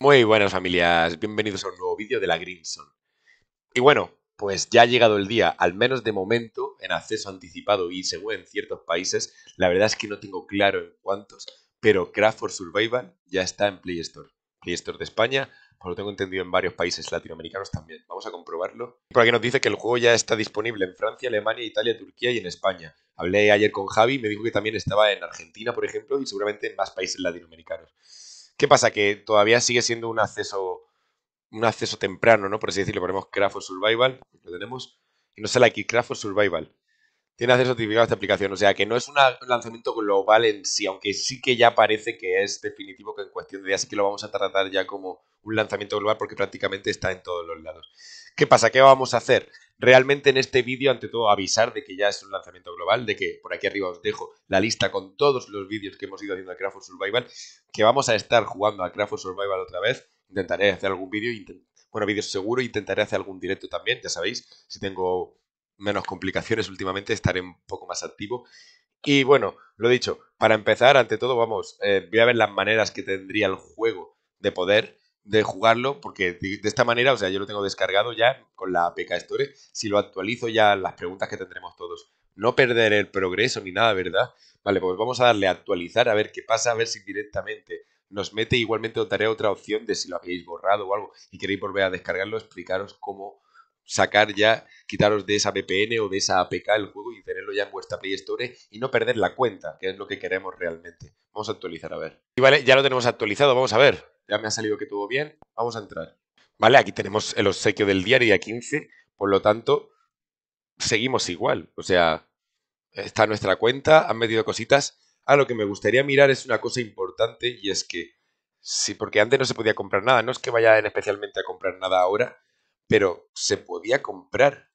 Muy buenas familias, bienvenidos a un nuevo vídeo de la Greenson. Y bueno, pues ya ha llegado el día, al menos de momento, en acceso anticipado y según en ciertos países, la verdad es que no tengo claro en cuántos, pero Craft for Survival ya está en Play Store. Play Store de España, pues lo tengo entendido en varios países latinoamericanos también. Vamos a comprobarlo. Por aquí nos dice que el juego ya está disponible en Francia, Alemania, Italia, Turquía y en España. Hablé ayer con Javi me dijo que también estaba en Argentina, por ejemplo, y seguramente en más países latinoamericanos. ¿Qué pasa? Que todavía sigue siendo un acceso, un acceso temprano, ¿no? Por así decirlo, ponemos Craft for Survival, lo tenemos, y no sale aquí Craft for Survival. Tiene acceso certificado a esta aplicación, o sea que no es un lanzamiento global en sí, aunque sí que ya parece que es definitivo que en cuestión de días sí que lo vamos a tratar ya como un lanzamiento global porque prácticamente está en todos los lados. ¿Qué pasa? ¿Qué vamos a hacer? realmente en este vídeo, ante todo, avisar de que ya es un lanzamiento global, de que por aquí arriba os dejo la lista con todos los vídeos que hemos ido haciendo a Craft for Survival, que vamos a estar jugando a Craft for Survival otra vez. Intentaré hacer algún vídeo, bueno, vídeos seguro, intentaré hacer algún directo también, ya sabéis, si tengo menos complicaciones últimamente, estaré un poco más activo. Y bueno, lo dicho, para empezar, ante todo, vamos, eh, voy a ver las maneras que tendría el juego de poder de jugarlo, porque de, esta manera, o sea, yo lo tengo descargado ya con la APK Store. Si lo actualizo ya las preguntas que tendremos todos, no perder el progreso ni nada, ¿verdad? Vale, pues vamos a darle a actualizar, a ver qué pasa, a ver si directamente nos mete. Igualmente os daré otra opción de si lo habéis borrado o algo y queréis volver a descargarlo, explicaros cómo sacar ya, quitaros de esa VPN o de esa APK el juego y tenerlo ya en vuestra Play Store y no perder la cuenta, que es lo que queremos realmente. Vamos a actualizar, a ver. Y vale, ya lo tenemos actualizado, vamos a ver ya me ha salido que todo bien, vamos a entrar. Vale, aquí tenemos el obsequio del día, día 15, por lo tanto, seguimos igual. O sea, está nuestra cuenta, han metido cositas. Ah, lo que me gustaría mirar es una cosa importante y es que, sí, porque antes no se podía comprar nada, no es que vayan especialmente a comprar nada ahora, pero se podía comprar.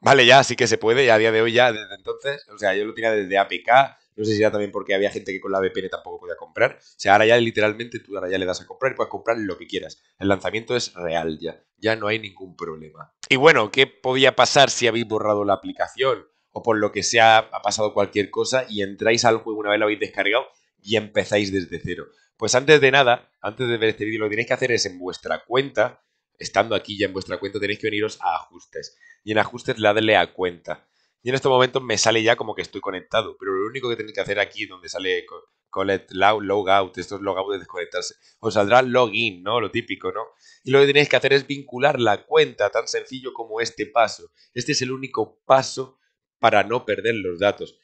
Vale, ya sí que se puede, ya a día de hoy ya, desde entonces, o sea, yo lo tenía desde APK, no sé si era también porque había gente que con la VPN tampoco podía comprar. O sea, ahora ya literalmente tú ahora ya le das a comprar y puedes comprar lo que quieras. El lanzamiento es real ya. Ya no hay ningún problema. Y bueno, ¿qué podía pasar si habéis borrado la aplicación? O por lo que sea, ha pasado cualquier cosa y entráis al juego una vez lo habéis descargado y empezáis desde cero. Pues antes de nada, antes de ver este vídeo, lo que tenéis que hacer es en vuestra cuenta, estando aquí ya en vuestra cuenta, tenéis que veniros a ajustes. Y en ajustes le a cuenta. Y en este momento me sale ya como que estoy conectado. Pero lo único que tenéis que hacer aquí, donde sale collect, logout, estos logout de desconectarse, os saldrá login, ¿no? Lo típico, ¿no? Y lo que tenéis que hacer es vincular la cuenta, tan sencillo como este paso. Este es el único paso para no perder los datos.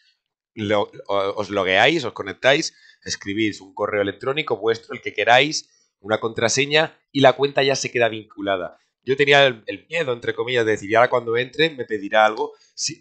os logueáis, os conectáis, escribís un correo electrónico vuestro, el que queráis, una contraseña y la cuenta ya se queda vinculada. Yo tenía el, miedo, entre comillas, de decir, y ahora cuando entre me pedirá algo.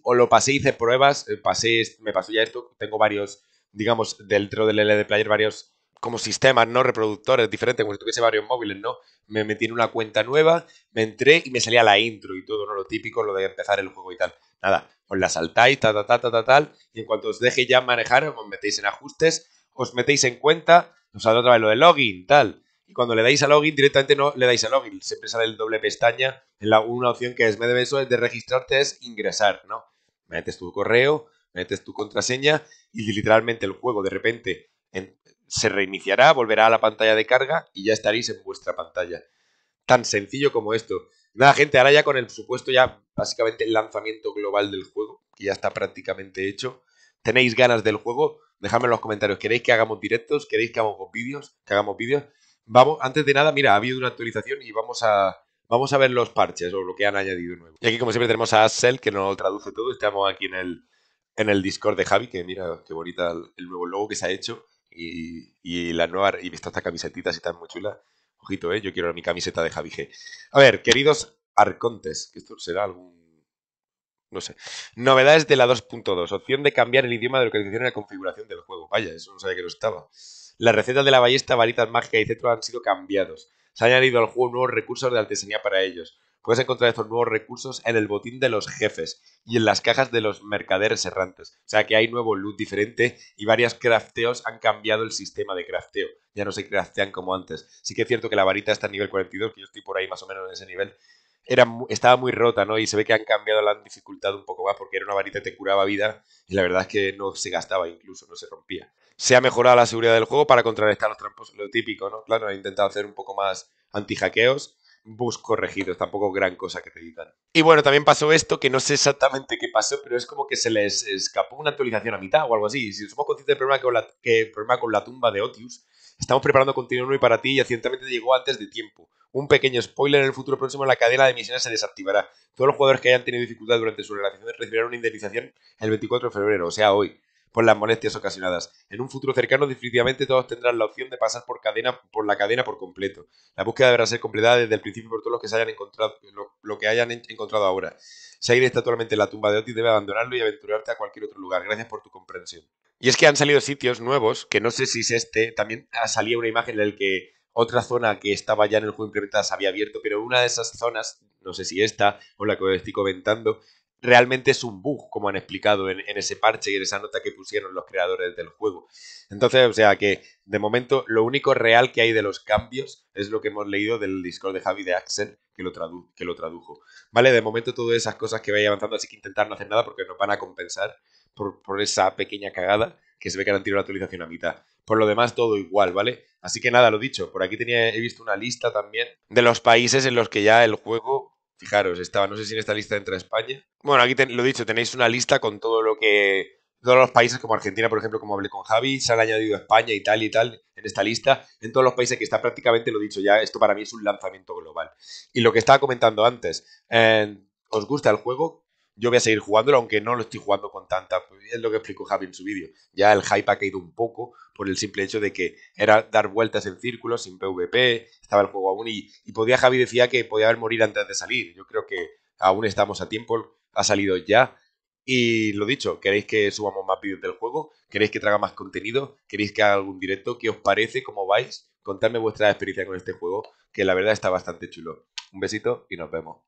o lo pasé, hice pruebas, eh, pasé, me pasó ya esto, tengo varios, digamos, dentro del LD Player, varios como sistemas, ¿no? Reproductores diferentes, como si tuviese varios móviles, ¿no? Me metí en una cuenta nueva, me entré y me salía la intro y todo, ¿no? Lo típico, lo de empezar el juego y tal. Nada, os la saltáis, ta, ta, ta, ta, ta, tal, y en cuanto os deje ya manejar, os metéis en ajustes, os metéis en cuenta, os saldrá otra vez lo de login, tal y cuando le dais a login, directamente no le dais a login, siempre sale el doble pestaña, en la, una opción que es, me es de registrarte es ingresar, ¿no? Metes tu correo, metes tu contraseña y literalmente el juego de repente se reiniciará, volverá a la pantalla de carga y ya estaréis en vuestra pantalla. Tan sencillo como esto. Nada, gente, ahora ya con el supuesto ya básicamente el lanzamiento global del juego, que ya está prácticamente hecho. ¿Tenéis ganas del juego? Dejadme en los comentarios. ¿Queréis que hagamos directos? ¿Queréis que hagamos vídeos? Que hagamos vídeos. Vamos, antes de nada, mira, ha habido una actualización y vamos a, vamos a ver los parches o lo que han añadido nuevo. Y aquí, como siempre, tenemos a Axel, que nos traduce todo. Estamos aquí en el, en el Discord de Javi, que mira qué bonita el nuevo logo que se ha hecho. Y, y la nueva, y esta camisetitas y están muy chula. Ojito, eh, yo quiero mi camiseta de Javi G. A ver, queridos arcontes, que esto será algún. No sé. Novedades de la 2.2. Opción de cambiar el idioma de localización en la configuración del juego. Vaya, eso no sabía que lo estaba. Las recetas de la ballesta, varitas mágicas y cetro han sido cambiados. Se han añadido al juego nuevos recursos de artesanía para ellos. Puedes encontrar estos nuevos recursos en el botín de los jefes y en las cajas de los mercaderes errantes. O sea que hay nuevo loot diferente y varias crafteos han cambiado el sistema de crafteo. Ya no se craftean como antes. Sí que es cierto que la varita está en nivel 42, que yo estoy por ahí más o menos en ese nivel, era, estaba muy rota, ¿no? Y se ve que han cambiado la dificultad un poco más porque era una varita que te curaba vida y la verdad es que no se gastaba incluso, no se rompía. Se ha mejorado la seguridad del juego para contrarrestar los trampos, lo típico, ¿no? Claro, han intentado hacer un poco más anti-hackeos, bugs corregidos, tampoco gran cosa que te digan. Y bueno, también pasó esto, que no sé exactamente qué pasó, pero es como que se les escapó una actualización a mitad o algo así. Si somos conscientes del la, problema con la tumba de Otius, Estamos preparando contenido nuevo para ti y accidentalmente llegó antes de tiempo. Un pequeño spoiler, en el futuro próximo la cadena de misiones se desactivará. Todos los jugadores que hayan tenido dificultad durante su relación recibirán una indemnización el 24 de febrero, o sea, hoy, por las molestias ocasionadas. En un futuro cercano, definitivamente todos tendrán la opción de pasar por, cadena, por la cadena por completo. La búsqueda deberá ser completada desde el principio por todos los que se hayan encontrado, lo, que hayan encontrado ahora. Si está actualmente en la tumba de Otis, debe abandonarlo y aventurarte a cualquier otro lugar. Gracias por tu comprensión. Y es que han salido sitios nuevos, que no sé si es este, también ah, salía una imagen en la que otra zona que estaba ya en el juego implementada se había abierto, pero una de esas zonas, no sé si esta o la que estoy comentando, realmente es un bug, como han explicado en, ese parche y en esa nota que pusieron los creadores del juego. Entonces, o sea que de momento lo único real que hay de los cambios es lo que hemos leído del Discord de Javi de Axel, que lo, que lo tradujo. Vale, de momento todas esas cosas que vaya avanzando, así que intentar no hacer nada porque nos van a compensar por, esa pequeña cagada que se ve que han tirado la actualización a mitad. Por lo demás, todo igual, ¿vale? Así que nada, lo dicho, por aquí tenía, he visto una lista también de los países en los que ya el juego, fijaros, estaba, no sé si en esta lista entra España. Bueno, aquí lo dicho, tenéis una lista con todo lo que todos los países como Argentina, por ejemplo, como hablé con Javi, se han añadido España y tal y tal en esta lista, en todos los países que está prácticamente, lo dicho ya, esto para mí es un lanzamiento global. Y lo que estaba comentando antes, eh, ¿os gusta el juego? yo voy a seguir jugándolo, aunque no lo estoy jugando con tanta. Pues, es lo que explicó Javi en su vídeo. Ya el hype ha caído un poco por el simple hecho de que era dar vueltas en círculos sin PvP, estaba el juego aún y, podía, Javi decía que podía haber morir antes de salir. Yo creo que aún estamos a tiempo, ha salido ya. Y lo dicho, ¿queréis que subamos más vídeos del juego? ¿Queréis que traga más contenido? ¿Queréis que haga algún directo? ¿Qué os parece? ¿Cómo vais? Contadme vuestra experiencia con este juego, que la verdad está bastante chulo. Un besito y nos vemos.